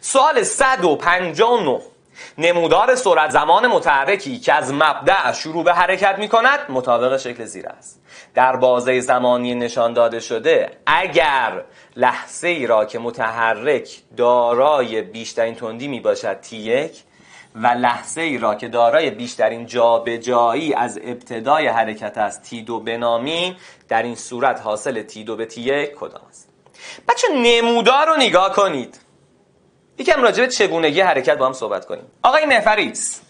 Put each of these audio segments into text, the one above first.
سال 159 نمودار سرعت زمان متحرکی که از مبدع شروع به حرکت می کند مطابق شکل زیر است در بازه زمانی نشان داده شده اگر لحظه ای را که متحرک دارای بیشترین تندی می باشد تی یک و لحظه ای را که دارای بیشترین جابجایی از ابتدای حرکت است تی دو بنامیم در این صورت حاصل تی دو به تی یک کدام است بچه نمودار رو نگاه کنید یکم راجع به چگونگی حرکت با هم صحبت کنیم آقای نفریس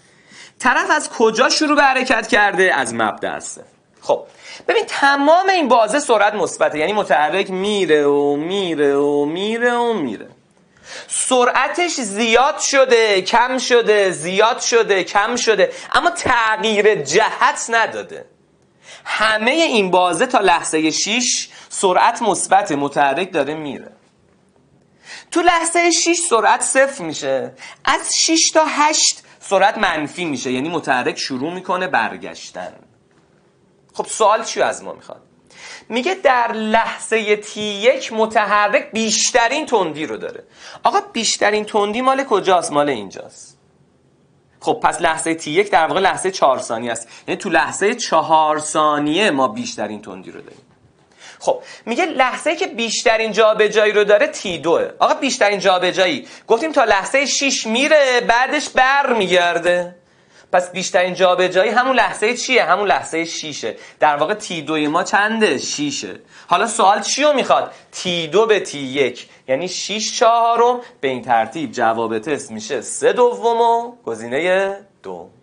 طرف از کجا شروع به حرکت کرده از مبدا است خب ببین تمام این بازه سرعت مثبته یعنی متحرک میره و میره و میره و میره سرعتش زیاد شده کم شده زیاد شده کم شده اما تغییر جهت نداده همه این بازه تا لحظه 6 سرعت مثبت متحرک داره میره تو لحظه 6 سرعت صفر میشه از 6 تا 8 سرعت منفی میشه یعنی متحرک شروع میکنه برگشتن خب سوال چی از ما میخواد میگه در لحظه تی یک متحرک بیشترین تندی رو داره آقا بیشترین تندی مال کجاست مال اینجاست خب پس لحظه تی یک در واقع لحظه چهار ثانیه است یعنی تو لحظه چهار ثانیه ما بیشترین تندی رو داریم خب میگه لحظه که بیشترین جابجایی رو داره تی دوه آقا بیشترین جابجایی گفتیم تا لحظه 6 میره بعدش بر میگرده پس بیشترین جابجایی همون لحظه چیه همون لحظه 6 در واقع تی دوی ما چنده 6 حالا سوال چی رو میخواد تی دو به تی یک یعنی شیش چهارم به این ترتیب جواب تست میشه سه دوم و گزینه دوم